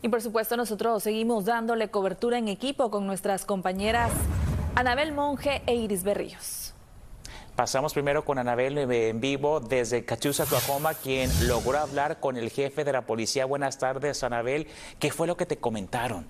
Y por supuesto nosotros seguimos dándole cobertura en equipo con nuestras compañeras Anabel Monge e Iris Berríos. Pasamos primero con Anabel eh, en vivo desde Cachusa, Oklahoma, quien logró hablar con el jefe de la policía. Buenas tardes, Anabel. ¿Qué fue lo que te comentaron?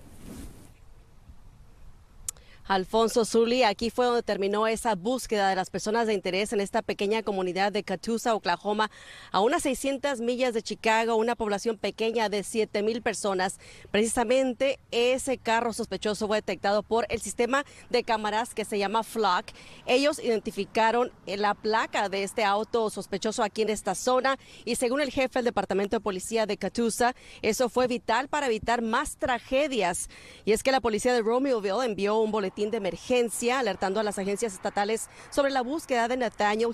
Alfonso Zuli. Aquí fue donde terminó esa búsqueda de las personas de interés en esta pequeña comunidad de Catoosa, Oklahoma, a unas 600 millas de Chicago, una población pequeña de 7000 personas. Precisamente ese carro sospechoso fue detectado por el sistema de cámaras que se llama Flock. Ellos identificaron la placa de este auto sospechoso aquí en esta zona y según el jefe del Departamento de Policía de Catoosa, eso fue vital para evitar más tragedias. Y es que la policía de Romeoville envió un boletín de emergencia alertando a las agencias estatales sobre la búsqueda de Nathaniel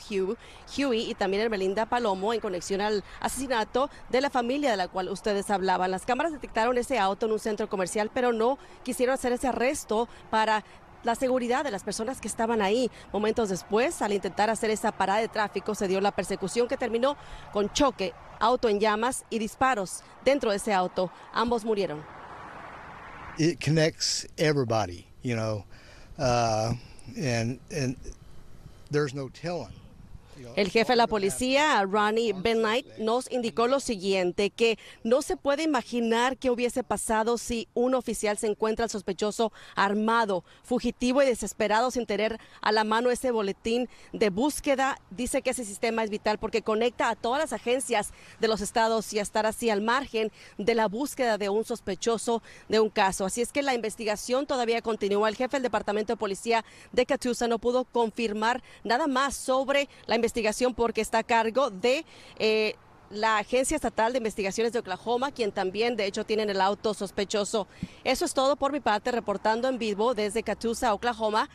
Huey y también Hermelinda Palomo en conexión al asesinato de la familia de la cual ustedes hablaban. Las cámaras detectaron ese auto en un centro comercial, pero no quisieron hacer ese arresto para la seguridad de las personas que estaban ahí. Momentos después, al intentar hacer esa parada de tráfico, se dio la persecución que terminó con choque, auto en llamas y disparos dentro de ese auto. Ambos murieron. it connects everybody, you know, uh, and and there's no telling El jefe de la policía, Ronnie Benight, nos indicó lo siguiente, que no se puede imaginar qué hubiese pasado si un oficial se encuentra al sospechoso armado, fugitivo y desesperado sin tener a la mano ese boletín de búsqueda. Dice que ese sistema es vital porque conecta a todas las agencias de los estados y a estar así al margen de la búsqueda de un sospechoso de un caso. Así es que la investigación todavía continúa. El jefe del Departamento de Policía de Catusa no pudo confirmar nada más sobre la investigación investigación porque está a cargo de... Eh, la Agencia Estatal de Investigaciones de Oklahoma, quien también de hecho tienen el auto sospechoso. Eso es todo por mi parte, reportando en vivo desde Catoosa, Oklahoma,